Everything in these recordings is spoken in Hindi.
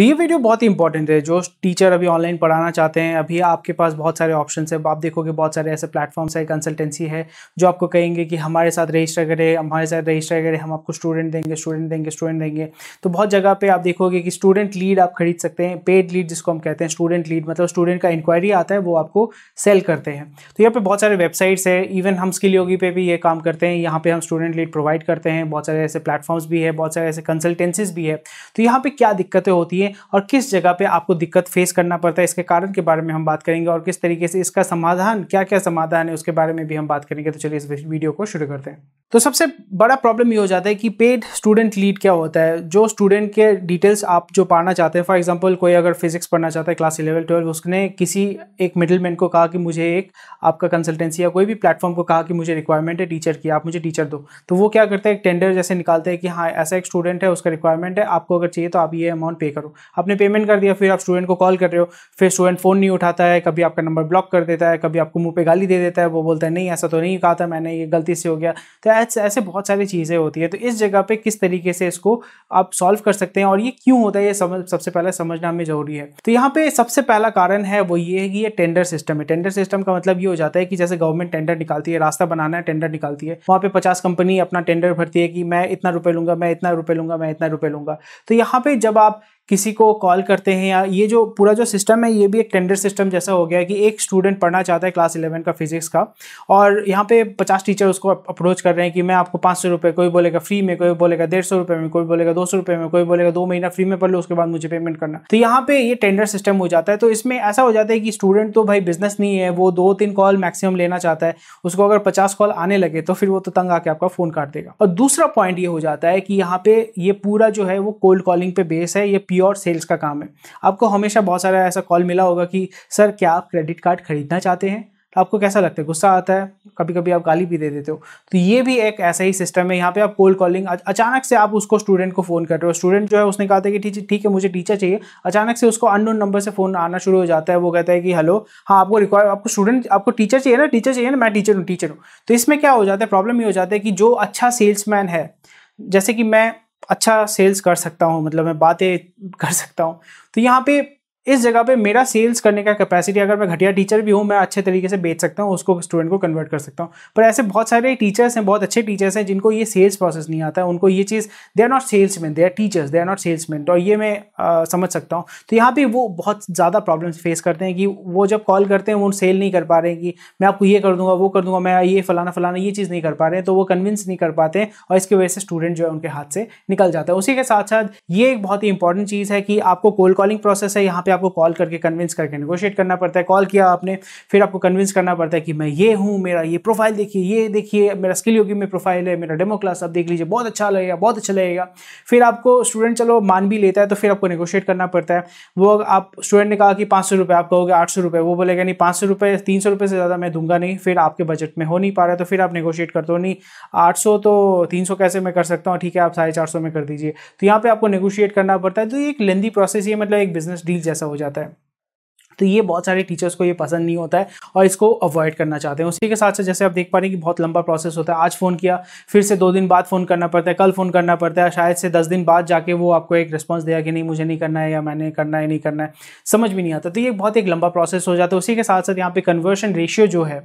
तो ये वीडियो बहुत ही इंपॉर्टेंट है जो टीचर अभी ऑनलाइन पढ़ाना चाहते हैं अभी आपके पास बहुत सारे ऑप्शन है आप देखोगे बहुत सारे ऐसे प्लेटफॉर्म्स है कंसल्टेंसी है जो आपको कहेंगे कि हमारे साथ रजिस्टर करें हमारे साथ रजिस्टर करें हम आपको स्टूडेंट देंगे स्टूडेंट देंगे स्टूडेंट देंगे तो बहुत जगह पर आप देखोगे कि स्टूडेंट लीड आप खरीद सकते हैं पेड लीड जिसको हम कहते हैं स्टूडेंट लीड मतलब स्टूडेंट का इंक्वायरी आता है वो आपको सेल करते हैं तो यहाँ पर बहुत सारे वेबसाइट्स है इवन हम स्किल योगी पे भी ये काम करते हैं यहाँ पर हम स्टूडेंट लीड प्रोवाइड करते हैं बहुत सारे ऐसे प्लेटफॉर्म्स भी है बहुत सारे ऐसे कंसल्टेंसीज भी है तो यहाँ पर क्या दिक्कतें होती है और किस जगह पे आपको दिक्कत फेस करना पड़ता है इसके कारण के बारे में हम बात करेंगे और किस तरीके से इसका समाधान क्या क्या समाधान है उसके बारे में भी हम बात करेंगे तो चलिए इस वीडियो को शुरू करते हैं तो सबसे बड़ा प्रॉब्लम ये हो जाता है कि पेड स्टूडेंट लीड क्या होता है जो स्टूडेंट के डिटेल्स आप जो पढ़ना चाहते हैं फॉर एग्जांपल कोई अगर फिजिक्स पढ़ना चाहता है क्लास इलेवन ट्वेल्व उसने किसी एक मिडिलमैन को कहा कि मुझे एक आपका कंसल्टेंसी या कोई भी प्लेटफॉर्म को कहा कि मुझे रिक्वायरमेंट है टीचर की आप मुझे टीचर दो तो वो क्या करते हैं एक टेंडर जैसे निकालते हैं कि हाँ ऐसा एक स्टूडेंट है उसका रिक्वायरमेंट है आपको अगर चाहिए तो आप ये अमाउंट पे करो आपने पेमेंट कर दिया फिर आप स्टूडेंट को कॉल कर रहे हो फिर स्टूडेंट फ़ोन नहीं उठाता है कभी आपका नंबर ब्लॉक कर देता है कभी आपको मुँह पर गाली दे देता है वो बोलता है नहीं ऐसा तो नहीं कहा था मैंने ये गलती से हो गया तो एच ऐसे बहुत सारी चीज़ें होती है तो इस जगह पे किस तरीके से इसको आप सॉल्व कर सकते हैं और ये क्यों होता है ये समझ सबसे पहले समझना हमें जरूरी है तो यहाँ पे सबसे पहला कारण है वो ये है कि ये टेंडर सिस्टम है टेंडर सिस्टम का मतलब ये हो जाता है कि जैसे गवर्नमेंट टेंडर निकालती है रास्ता बनाना है टेंडर निकालती है वहाँ पे पचास कंपनी अपना टेंडर भरती है कि मैं इतना रुपये लूंगा मैं इतना रुपये लूंगा मैं इतना रुपये लूंगा तो यहाँ पे जब आप किसी को कॉल करते हैं या ये जो पूरा जो सिस्टम है ये भी एक टेंडर सिस्टम जैसा हो गया है कि एक स्टूडेंट पढ़ना चाहता है क्लास इलेवन का फिजिक्स का और यहाँ पे पचास टीचर उसको अप्रोच कर रहे हैं कि मैं आपको पाँच सौ रुपये कोई बोलेगा फ्री में कोई बोलेगा डेढ़ सौ रुपये में कोई बोलेगा दो सौ रुपये में कोई बोलेगा दो महीना फ्री में पढ़ लो उसके बाद मुझे पेमेंट करना तो यहाँ पे ये टेंडर सिस्टम हो जाता है तो इसमें ऐसा हो जाता है कि स्टूडेंट तो भाई बिजनेस नहीं है वो दो तीन कॉल मैक्सिमम लेना चाहता है उसको अगर पचास कॉल आने लगे तो फिर वो तो तंग आके आपका फ़ोन काट देगा और दूसरा पॉइंट ये हो जाता है कि यहाँ पे ये पूरा जो है वो कोल्ड कॉलिंग पे बेस है ये पी प्योर सेल्स का काम है आपको हमेशा बहुत सारा ऐसा कॉल मिला होगा कि सर क्या आप क्रेडिट कार्ड खरीदना चाहते हैं तो आपको कैसा लगता है गुस्सा आता है कभी कभी आप गाली भी दे देते हो तो ये भी एक ऐसा ही सिस्टम है यहाँ पे आप कोल्ड कॉलिंग अचानक से आप उसको स्टूडेंट को फ़ोन कर रहे हो स्टूडेंट जो है उसने कहा था कि ठीक ठीक है मुझे टीचर चाहिए अचानक से उसको अननोन नंबर से फ़ोन आना शुरू हो जाता है वो कहता है कि हेलो हाँ आपको रिक्वायर आपको स्टूडेंट आपको टीचर चाहिए ना टीचर चाहिए ना मैं टीचर हूँ टीचर हूँ तो इसमें क्या हो जाता है प्रॉब्लम ये हो जाता है कि जो अच्छा सेल्समैन है जैसे कि मैं अच्छा सेल्स कर सकता हूँ मतलब मैं बातें कर सकता हूँ तो यहाँ पे इस जगह पे मेरा सेल्स करने का कैपेसिटी अगर मैं घटिया टीचर भी हूँ मैं अच्छे तरीके से बेच सकता हूँ उसको स्टूडेंट को कन्वर्ट कर सकता हूँ पर ऐसे बहुत सारे टीचर्स हैं बहुत अच्छे टीचर्स हैं जिनको ये सेल्स प्रोसेस नहीं आता है उनको ये चीज़ they are not salesman they are teachers they are not salesman और ये मैं आ, समझ सकता हूँ तो यहाँ पर वो बहुत ज़्यादा प्रॉब्लम्स फेस करते हैं कि वो जब कॉल करते हैं वो सेल नहीं कर पा रहे हैं कि मैं आपको ये कर दूंगा वो कर दूंगा मैं ये फलाना फलाना ये चीज़ नहीं कर पा रहे हैं तो वो कन्विंस नहीं कर पाते और इसकी वजह से स्टूडेंट जो है उनके हाथ से निकल जाता है उसी के साथ साथ ये एक बहुत ही इंपॉर्टेंट चीज़ है कि आपको कोल्ड कॉलिंग प्रोसेस है यहाँ पर आप आपको कॉल करके कन्विंस करके नेगोशिएट करना पड़ता है कॉल किया आपने फिर आपको कन्विंस करना पड़ता है कि मैं ये हूँ मेरा ये प्रोफाइल देखिए ये देखिए मेरा स्किल योगी में प्रोफाइल है मेरा डेमो क्लास आप देख लीजिए बहुत अच्छा लगेगा बहुत अच्छा लगेगा फिर आपको स्टूडेंट चलो मान भी लेता है तो फिर आपको नेगोशिएट करना पड़ता है वो आप स्टूडेंट ने कहा कि पाँच सौ रुपये आप कहोगे आठ सौ रुपये वो बोलेगा नहीं पाँच सौ रुपये तीन सौ से ज़्यादा मैं दूंगा नहीं फिर आपके बजट में हो नहीं पा रहा तो फिर आप नेगोशिएट करते हो नहीं आठ सौ तो तीन सौ कैसे मैं कर सकता हूँ ठीक है आप साढ़े चार सौ में कर दीजिए तो यहाँ पर आपको नेगोशिएट करना पड़ता है तो ये एक लेंदी प्रोसेस ये मतलब एक बिजनेस डील जैसे ऐसा हो जाता है तो ये बहुत सारे टीचर्स को ये पसंद नहीं होता है और इसको अवॉइड करना चाहते हैं उसी के साथ साथ जैसे आप देख पा रहे हैं कि बहुत लंबा प्रोसेस होता है आज फ़ोन किया फिर से दो दिन बाद फ़ोन करना पड़ता है कल फ़ोन करना पड़ता है शायद से दस दिन बाद जाके वो आपको एक रिस्पॉन्स देगा कि नहीं मुझे नहीं करना है या मैंने करना है नहीं करना है समझ भी नहीं आता तो ये बहुत एक लंबा प्रोसेस हो जाता है उसी के साथ साथ यहाँ पे कन्वर्शन रेशियो जो है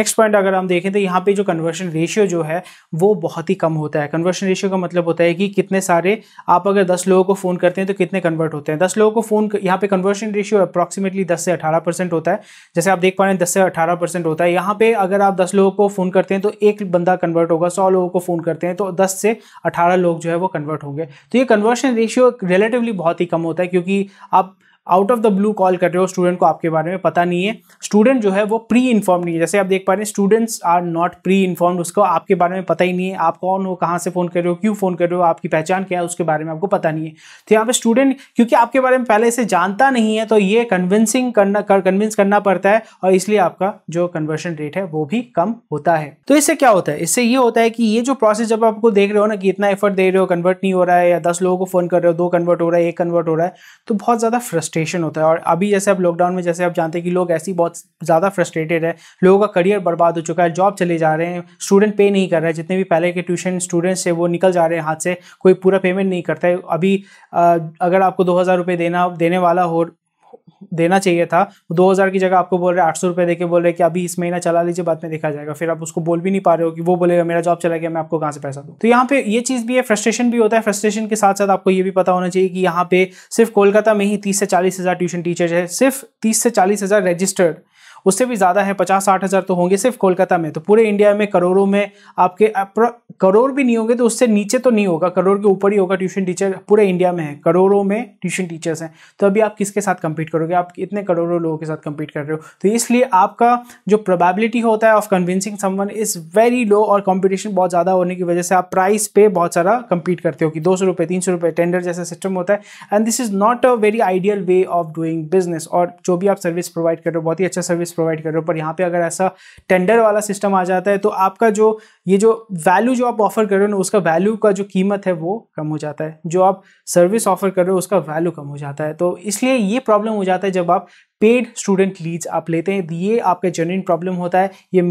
नेक्स्ट पॉइंट अगर हम देखें तो यहाँ पे जो कन्वर्शन रेशियो जो है वो बहुत ही कम होता है कन्वर्शन रेशियो का मतलब होता है कि कितने सारे आप अगर दस लोगों को फ़ोन करते हैं तो कितने कन्वर्ट होते हैं दस लोगों को फ़ोन यहाँ पे कन्वर्शन रेशियो अप्रॉक्सीमेटली बेसिकली 10 से 18 परसेंट होता है जैसे आप देख पा रहे हैं 10 से 18 परसेंट होता है यहाँ पे अगर आप 10 लोगों को फ़ोन करते हैं तो एक बंदा कन्वर्ट होगा 100 लोगों को फ़ोन करते हैं तो 10 से 18 लोग जो है वो कन्वर्ट होंगे तो ये कन्वर्शन रेशियो रिलेटिवली बहुत ही कम होता है क्योंकि आप out of the blue call कर रहे हो स्टूडेंट को आपके बारे में पता नहीं है स्टूडेंट जो है वो प्री इन्फॉर्म नहीं है जैसे आप देख पा रहे हैं students are not pre inform उसको आपके बारे में पता ही नहीं है आप कौन हो कहाँ से फ़ोन कर रहे हो क्यों फ़ोन कर रहे हो आपकी पहचान क्या है उसके बारे में आपको पता नहीं है तो यहाँ पर स्टूडेंट क्योंकि आपके बारे में पहले से जानता नहीं है तो ये कन्विंसिंग करना कन्विंस करना पड़ता है और इसलिए आपका जो कन्वर्शन रेट है वो भी कम होता है तो इससे क्या होता है इससे ये होता है कि ये जो प्रोसेस जब आपको देख रहे हो ना कि इतना एफर्ट दे रहे हो कन्वर्ट नहीं हो रहा है या दस लोगों को फ़ोन कर रहे हो दो कन्वर्ट हो रहा है एक कन्वर्ट हो रहा है तो बहुत ज़्यादा फ्रस्ट फ्रस्ट्रेशन होता है और अभी जैसे अब लॉकडाउन में जैसे आप जानते हैं कि लोग ऐसी बहुत ज़्यादा फ्रस्ट्रेटेड है लोगों का करियर बर्बाद हो चुका है जॉब चले जा रहे हैं स्टूडेंट पे नहीं कर रहे हैं जितने भी पहले के ट्यूशन स्टूडेंट्स थे वो निकल जा रहे हैं हाथ से कोई पूरा पेमेंट नहीं करता है अभी अगर आपको दो हज़ार रुपये देना देने वाला हो देना चाहिए था दो हज़ार की जगह आपको बोल रहे आठ सौ रुपये देके बोल रहे कि अभी इस महीना चला लीजिए बाद में देखा जाएगा फिर आप उसको बोल भी नहीं पा रहे हो कि वो बोलेगा मेरा जॉब चला गया मैं आपको कहाँ से पैसा दूँ तो यहाँ पे ये चीज़ भी है फ्रस्ट्रेशन भी होता है फ्रस्ट्रेशन के साथ साथ आपको ये भी पता होना चाहिए कि यहाँ पे सिर्फ कोलकाता में ही तीस से चालीस हज़ार ट्यूशन टीचर है सिर्फ तीस से चालीस हज़ार रजिस्टर्ड उससे भी ज़्यादा है पचास साठ हज़ार तो होंगे सिर्फ कोलकाता में तो पूरे इंडिया में करोड़ों में आपके करोड़ भी नहीं होंगे तो उससे नीचे तो नहीं होगा करोड़ के ऊपर ही होगा ट्यूशन टीचर पूरे इंडिया में है करोड़ों में ट्यूशन टीचर्स हैं तो अभी आप किसके साथ कंपीट करोगे आप इतने करोड़ों लोगों के साथ कंपीट कर रहे हो तो इसलिए आपका जो प्रोबेबिलिटी होता है of convincing someone is very low और कॉम्पिटिशन बहुत ज़्यादा होने की वजह से आप प्राइस पे बहुत सारा कंपीट करते हो कि दो सौ रुपये तीन सौ रुपये टेंडर जैसा सिस्टम होता है and this is not a very ideal way of doing business और जो भी आप सर्विस प्रोवाइड कर रहे हो बहुत ही अच्छा सर्विस प्रोवाइड कर रहे हो पर यहाँ पर अगर ऐसा टेंडर वाला सिस्टम आ जाता है तो आपका जो ये जो वैल्यू जो आप ऑफ़र कर रहे हो ना उसका वैल्यू का जो कीमत है वो कम हो जाता है जो आप सर्विस ऑफ़र कर रहे हो उसका वैल्यू कम हो जाता है तो इसलिए ये प्रॉब्लम हो जाता है जब आप पेड स्टूडेंट लीड्स आप लेते हैं ये आपका जेन्यून प्रॉब्लम होता है ये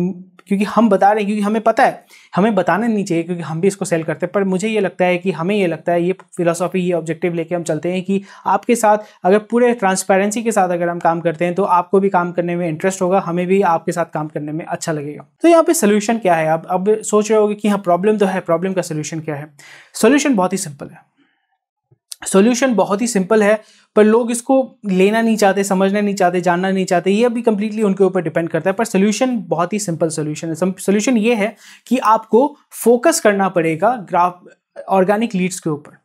क्योंकि हम बता रहे हैं क्योंकि हमें पता है हमें बताना नहीं चाहिए क्योंकि हम भी इसको सेल करते हैं पर मुझे ये लगता है कि हमें ये लगता है ये फिलोसॉफी ये ऑब्जेक्टिव लेके हम चलते हैं कि आपके साथ अगर पूरे ट्रांसपेरेंसी के साथ अगर हम काम करते हैं तो आपको भी काम करने में इंटरेस्ट होगा हमें भी आपके साथ काम करने में अच्छा लगेगा तो यहाँ पे सोल्यूशन क्या है आप अब सोच रहे होगे कि हाँ प्रॉब्लम तो है प्रॉब्लम का सोल्यूशन क्या है सोल्यूशन बहुत ही सिंपल है सोल्यूशन बहुत ही सिंपल है पर लोग इसको लेना नहीं चाहते समझना नहीं चाहते जानना नहीं चाहते ये अभी कंप्लीटली उनके ऊपर डिपेंड करता है पर सोल्यूशन बहुत ही सिंपल सोल्यूशन है सोल्यूशन ये है कि आपको फोकस करना पड़ेगा ग्राफ ऑर्गेनिक लीड्स के ऊपर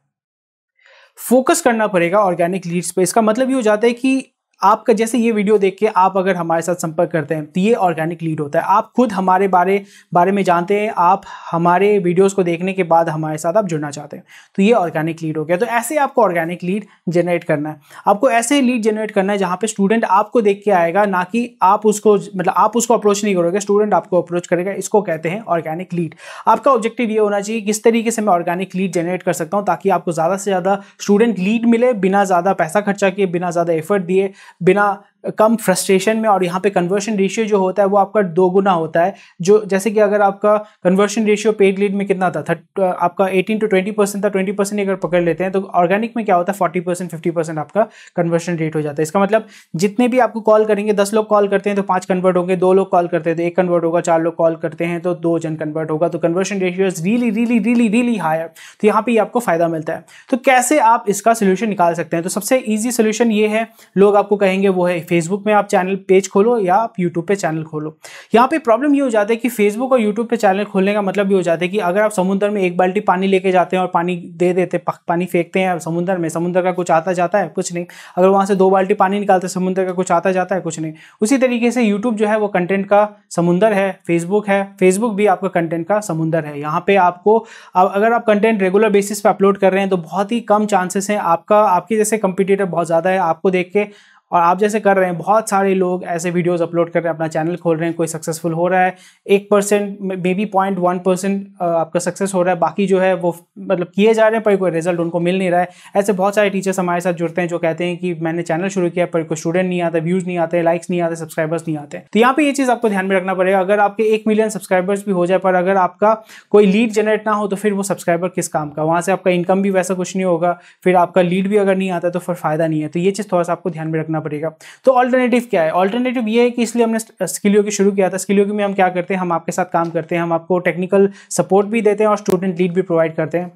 फोकस करना पड़ेगा ऑर्गेनिक लीड्स पे इसका मतलब ये हो जाता है कि आपका जैसे ये वीडियो देख के आप अगर हमारे साथ संपर्क करते हैं तो ये ऑर्गेनिक लीड होता है आप खुद हमारे बारे बारे में जानते हैं आप हमारे वीडियोस को देखने के बाद हमारे साथ आप जुड़ना चाहते हैं तो ये ऑर्गेनिक लीड हो गया तो ऐसे आपको ऑर्गेनिक लीड जनरेट करना है आपको ऐसे लीड जनरेट करना है जहाँ पर स्टूडेंट आपको देख के आएगा ना कि आप उसको मतलब आप उसको अप्रोच नहीं करोगे स्टूडेंट आपको अप्रोच करेगा इसको कहते हैं ऑर्गेनिक लीड आपका ऑब्जेक्टिव ये होना चाहिए किस तरीके से मैं ऑर्गेनिक लीड जनरेट कर सकता हूँ ताकि आपको ज़्यादा से ज़्यादा स्टूडेंट लीड मिले बिना ज़्यादा पैसा खर्चा किए बिना ज़्यादा एफर्ट दिए बिना कम फ्रस्ट्रेशन में और यहाँ पे कन्वर्शन रेशियो जो होता है वो आपका दो गुना होता है जो जैसे कि अगर आपका कन्वर्शन रेशियो पेड लीड में कितना था थर्ट तो आपका 18 टू 20 परसेंट था 20 परसेंट अगर पकड़ लेते हैं तो ऑर्गेनिक में क्या होता है 40 परसेंट फिफ्टी परसेंट आपका कन्वर्शन रेट हो जाता है इसका मतलब जितने भी आपको कॉल करेंगे दस लोग कॉल करते हैं तो पाँच कन्वर्ट होंगे दो लोग कॉल करते हैं तो एक कन्वर्ट होगा चार लोग कॉल करते हैं तो दो जन कन्वर्ट होगा तो conversion ratio is really really really really higher तो यहाँ पर आपको फायदा मिलता है तो कैसे आप इसका सोल्यूशन निकाल सकते हैं तो सबसे ईजी सोल्यूशन ये है लोग आपको कहेंगे वो है फेसबुक में आप चैनल पेज खोलो या आप यूट्यूब पे चैनल खोलो यहाँ पे प्रॉब्लम ये हो जाता है कि फेसबुक और यूट्यूब पे चैनल खोलने का मतलब ये हो जाता है कि अगर आप समुद्र में एक बाल्टी पानी लेके जाते हैं और पानी दे देते पानी फेंकते हैं समुद्र में समुद्र का कुछ आता जाता है कुछ नहीं अगर वहाँ से दो बाल्टी पानी निकालते समुद्र का कुछ आता जाता है कुछ नहीं उसी तरीके से यूट्यूब जो है वो कंटेंट का समुंदर है फेसबुक है फेसबुक भी आपका कंटेंट का समुंदर है यहाँ पे आपको अगर आप कंटेंट रेगुलर बेसिस पे अपलोड कर रहे हैं तो बहुत ही कम चांसेस हैं आपका आपके जैसे कंपिटेटर बहुत ज़्यादा है आपको देख के और आप जैसे कर रहे हैं बहुत सारे लोग ऐसे वीडियोस अपलोड कर रहे हैं अपना चैनल खोल रहे हैं कोई सक्सेसफुल हो रहा है एक percent maybe point one percent आपका सक्सेस हो रहा है बाकी जो है वो मतलब किए जा रहे हैं पर कोई रिजल्ट उनको मिल नहीं रहा है ऐसे बहुत सारे टीचर्स हमारे साथ जुड़ते हैं जो कहते हैं कि मैंने चैनल शुरू किया पर कोई स्टूडेंट नहीं आता व्यूज़ नहीं आते लाइक्स नहीं आते सब्सक्राइबर्स नहीं आते तो यहाँ पर ये चीज़ आपको ध्यान में रखना पड़ेगा अगर आपके एक मिलियन सब्सक्राइबर्स भी हो जाए पर अगर आपका कोई लीड जनरेट ना हो तो फिर वो सब्सक्राइबर किस काम का वहाँ से आपका इनकम भी वैसा कुछ नहीं होगा फिर आपका लीड भी अगर नहीं आता तो फिर फायदा नहीं है तो ये चीज़ थोड़ा सा आपको ध्यान में रखना पड़ेगा तो ऑल्टरनेटिव क्या है ऑल्टरनेटिव ये है कि इसलिए हमने स्किलियो की शुरू किया था स्किलियो में हम क्या करते हैं हम आपके साथ काम करते हैं हम आपको टेक्निकल सपोर्ट भी देते हैं और स्टूडेंट लीड भी प्रोवाइड करते हैं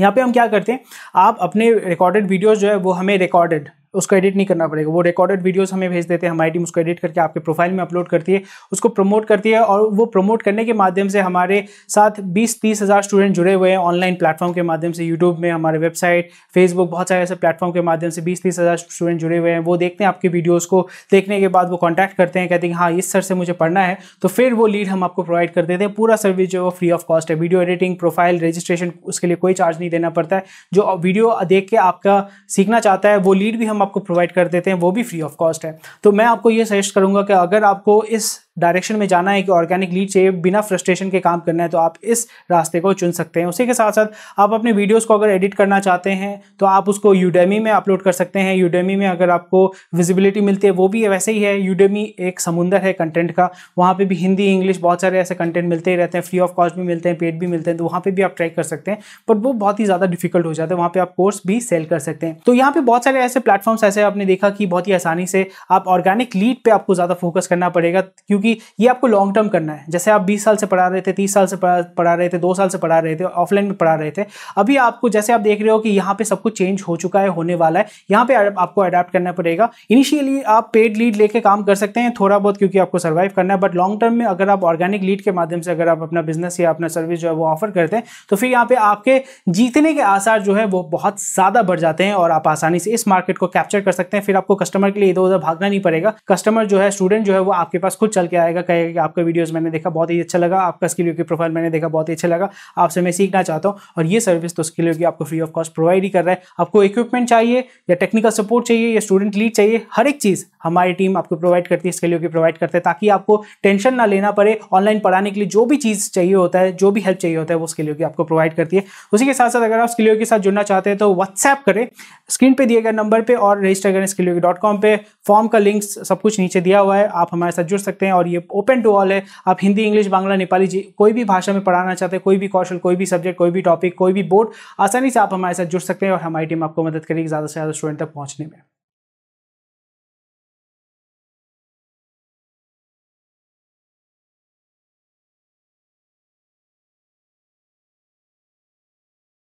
यहाँ पे हम क्या करते हैं आप अपने रिकॉर्डेड वीडियोज़ जो है वो हमें रिकॉर्डेड उसको एडिट नहीं करना पड़ेगा वो रिकॉर्डेड वीडियोस हमें भेज देते हैं हमारी टीम उसको एडिट करके आपके प्रोफाइल में अपलोड करती है उसको प्रमोट करती है और वो प्रमोट करने के माध्यम से हमारे साथ बीस तीस हज़ार स्टूडेंट जुड़े हुए हैं ऑनलाइन प्लेटफॉर्म के माध्यम से यूट्यूब में हमारे वेबसाइट फेसबुक बहुत सारे ऐसे प्लेटफॉर्म के माध्यम से बीस तीस हज़ार स्टूडेंट जुड़े हुए हैं वो देखते हैं आपकी वीडियोज़ को देखने के बाद वो कॉन्टैक्ट करते हैं कहते हैं हाँ इस सर से मुझे पढ़ना है तो फिर वो लीड हम आपको प्रोवाइड कर देते हैं पूरा सर्विस जो फ्री ऑफ कॉस्ट है वीडियो एडिटिंग प्रोफाइल रजिस्ट्रेशन उसके लिए कोई चार्ज नहीं देना पड़ता है जो वीडियो देख के आपका सीखना चाहता है वो लीड भी हम आपको प्रोवाइड कर देते हैं वो भी फ्री ऑफ कॉस्ट है तो मैं आपको ये सजेस्ट करूंगा कि अगर आपको इस डायरेक्शन में जाना है कि ऑर्गेनिक लीड से बिना फ्रस्ट्रेशन के काम करना है तो आप इस रास्ते को चुन सकते हैं उसी के साथ साथ आप अपने वीडियोस को अगर एडिट करना चाहते हैं तो आप उसको यूडेमी में अपलोड कर सकते हैं यूडेमी में अगर आपको विजिबिलिटी मिलती है वो भी वैसे ही है यूडेमी एक समुंदर है कंटेंट का वहाँ पर भी हिंदी इंग्लिश बहुत सारे ऐसे कंटेंट मिलते ही रहते हैं फ्री ऑफ कॉस्ट भी मिलते हैं पेड भी मिलते हैं तो वहाँ पर भी आप ट्राई कर सकते हैं पर वो बहुत ही ज़्यादा डिफिकल्ट हो जाता है वहाँ पर आप कोर्स भी सेल कर सकते हैं तो यहाँ पर बहुत सारे ऐसे प्लेटफॉर्म्स ऐसे आपने देखा कि बहुत ही आसानी से आप ऑर्गेनिक लीड पर आपको ज़्यादा फोकस करना पड़ेगा क्योंकि क्योंकि ये आपको लॉन्ग टर्म करना है जैसे आप 20 साल से पढ़ा रहे थे 30 साल से पढ़ा रहे थे दो साल से पढ़ा रहे थे ऑफलाइन में पढ़ा रहे थे अभी आपको जैसे आप देख रहे हो कि यहाँ पे सब कुछ चेंज हो चुका है होने वाला है यहाँ पे आपको अडेप्ट करना पड़ेगा इनिशियली आप पेड लीड लेके काम कर सकते हैं थोड़ा बहुत क्योंकि आपको सर्वाइव करना है बट लॉन्ग टर्म में अगर आप ऑर्गेनिक लीड के माध्यम से अगर आप अपना बिजनेस या अपना सर्विस जो है वो ऑफर करते हैं तो फिर यहाँ पे आपके जीतने के आसार जो है वो बहुत ज़्यादा बढ़ जाते हैं और आप आसानी से इस मार्केट को कैप्चर कर सकते हैं फिर आपको कस्टमर के लिए इधर उधर भागना नहीं पड़ेगा कस्टमर जो है स्टूडेंट जो है वो आपके पास खुद चल के आएगा कहेगा कि आपका वीडियोस मैंने देखा बहुत ही अच्छा लगा आपका स्किल की प्रोफाइल मैंने देखा बहुत ही अच्छा लगा आपसे मैं सीखना चाहता हूँ और ये सर्विस तो स्किल की आपको फ्री ऑफ कॉस्ट प्रोवाइड ही कर रहा है आपको इक्विपमेंट चाहिए या टेक्निकल सपोर्ट चाहिए या स्टूडेंट लीड चाहिए हर एक चीज़ हमारी टीम आपको प्रोवाइड करती है स्किल की प्रोवाइड करते हैं ताकि आपको टेंशन ना लेना पड़े ऑनलाइन पढ़ाने के लिए जो भी चीज़ चाहिए होता है जो भी हेल्प चाहिए होता है वो स्किल की आपको प्रोवाइड करती है उसी के साथ साथ अगर आप स्किलियो के साथ जुड़ना चाहते हैं तो व्हाट्सएप करें स्क्रीन पर दिए गए नंबर पर और रजिस्टर करें स्किल डॉट कॉम पर फॉर्म का लिंक सब कुछ नीचे दिया हुआ है आप हमारे साथ जुड़ सकते हैं और और ये ओपन टू ऑल है आप हिंदी इंग्लिश बांग्ला नेपाली जी कोई भी भाषा में पढ़ाना चाहते हैं कोई भी कौशल कोई भी सब्जेक्ट कोई भी टॉपिक कोई भी बोर्ड आसानी से आप हमारे साथ जुड़ सकते हैं और हमारी टीम आपको मदद करेगी ज़्यादा से ज़्यादा स्टूडेंट तक पहुँचने में